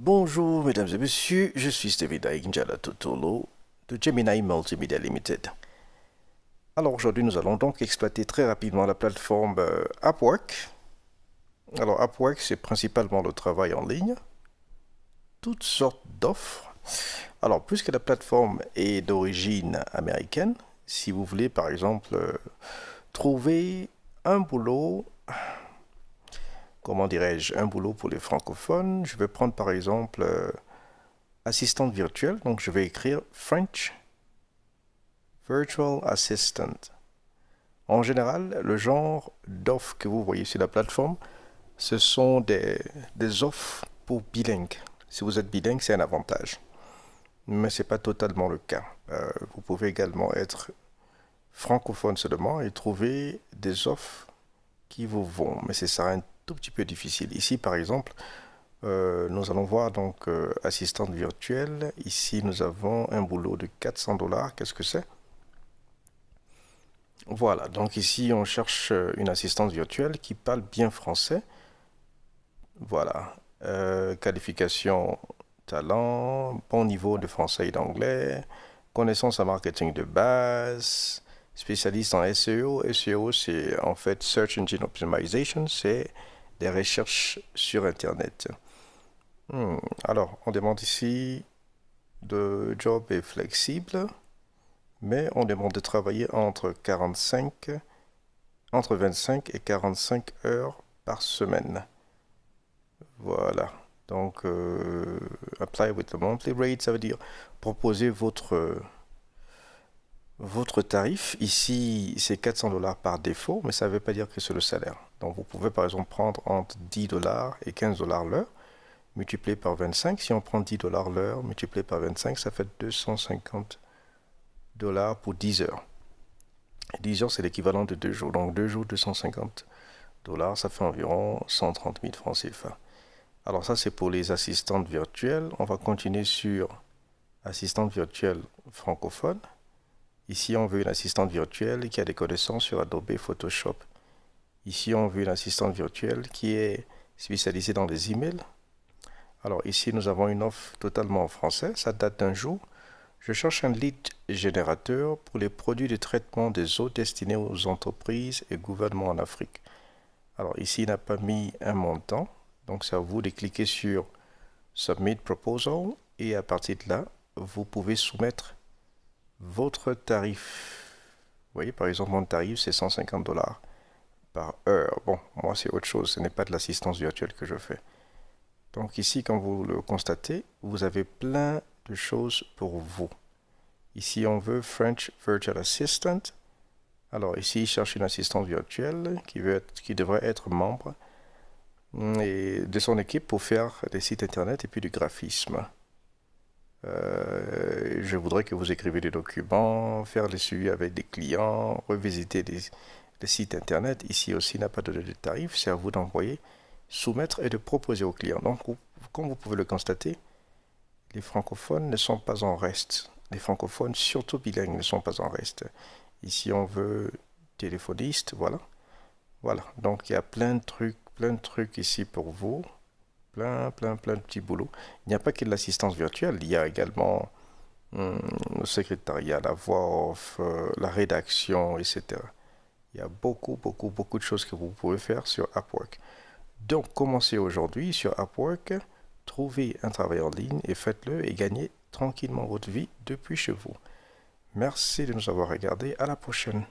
Bonjour mesdames et messieurs, je suis Steve Daingjala Totolo de Gemini Multimedia Limited. Alors aujourd'hui nous allons donc exploiter très rapidement la plateforme euh, Upwork. Alors Upwork c'est principalement le travail en ligne, toutes sortes d'offres. Alors puisque la plateforme est d'origine américaine, si vous voulez par exemple euh, trouver un boulot comment dirais-je, un boulot pour les francophones. Je vais prendre par exemple euh, assistante virtuelle. Donc je vais écrire French Virtual Assistant. En général, le genre d'offres que vous voyez sur la plateforme, ce sont des, des offres pour bilingues. Si vous êtes bilingue, c'est un avantage. Mais ce n'est pas totalement le cas. Euh, vous pouvez également être francophone seulement et trouver des offres qui vous vont. Mais c'est ça un tout petit peu difficile. Ici, par exemple, euh, nous allons voir donc euh, assistante virtuelle. Ici, nous avons un boulot de 400 dollars. Qu'est-ce que c'est Voilà, donc ici, on cherche euh, une assistante virtuelle qui parle bien français. Voilà, qualification talent, bon niveau de français et d'anglais, connaissance en marketing de base, spécialiste en SEO. SEO, c'est en fait Search Engine Optimization, c'est des recherches sur Internet. Hmm. Alors, on demande ici de job est flexible, mais on demande de travailler entre 45, entre 25 et 45 heures par semaine. Voilà. Donc, euh, apply with the monthly rate, ça veut dire proposer votre votre tarif, ici, c'est 400 dollars par défaut, mais ça ne veut pas dire que c'est le salaire. Donc vous pouvez par exemple prendre entre 10 dollars et 15 dollars l'heure, multiplié par 25. Si on prend 10 dollars l'heure, multiplié par 25, ça fait 250 dollars pour 10 heures. 10 heures, c'est l'équivalent de 2 jours. Donc 2 jours, 250 dollars, ça fait environ 130 000 francs CFA. Alors ça, c'est pour les assistantes virtuelles. On va continuer sur assistantes virtuelles francophones. Ici, on veut une assistante virtuelle qui a des connaissances sur Adobe Photoshop. Ici, on veut une assistante virtuelle qui est spécialisée dans les emails. Alors ici, nous avons une offre totalement en français. Ça date d'un jour. Je cherche un lead générateur pour les produits de traitement des eaux destinés aux entreprises et gouvernements en Afrique. Alors ici, il n'a pas mis un montant. Donc c'est à vous de cliquer sur Submit Proposal et à partir de là, vous pouvez soumettre votre tarif. Vous voyez, par exemple, mon tarif, c'est 150 dollars par heure. Bon, moi, c'est autre chose. Ce n'est pas de l'assistance virtuelle que je fais. Donc ici, quand vous le constatez, vous avez plein de choses pour vous. Ici, on veut French Virtual Assistant. Alors ici, il cherche une assistante virtuelle qui, qui devrait être membre mm, et de son équipe pour faire des sites internet et puis du graphisme. Euh, je voudrais que vous écriviez des documents, faire les suivis avec des clients, revisiter les, sites internet. Ici aussi, n'a pas de, de tarif, c'est à vous d'envoyer, soumettre et de proposer aux clients. Donc, comme vous pouvez le constater, les francophones ne sont pas en reste. Les francophones, surtout bilingues, ne sont pas en reste. Ici, on veut téléphoniste, voilà. Voilà, donc il y a plein de trucs, plein de trucs ici pour vous plein, plein, plein de petits boulots. Il n'y a pas que de l'assistance virtuelle, il y a également hmm, le secrétariat, la voix off, euh, la rédaction, etc. Il y a beaucoup, beaucoup, beaucoup de choses que vous pouvez faire sur Upwork. Donc, commencez aujourd'hui sur Upwork, trouvez un travail en ligne et faites-le et gagnez tranquillement votre vie depuis chez vous. Merci de nous avoir regardé. À la prochaine.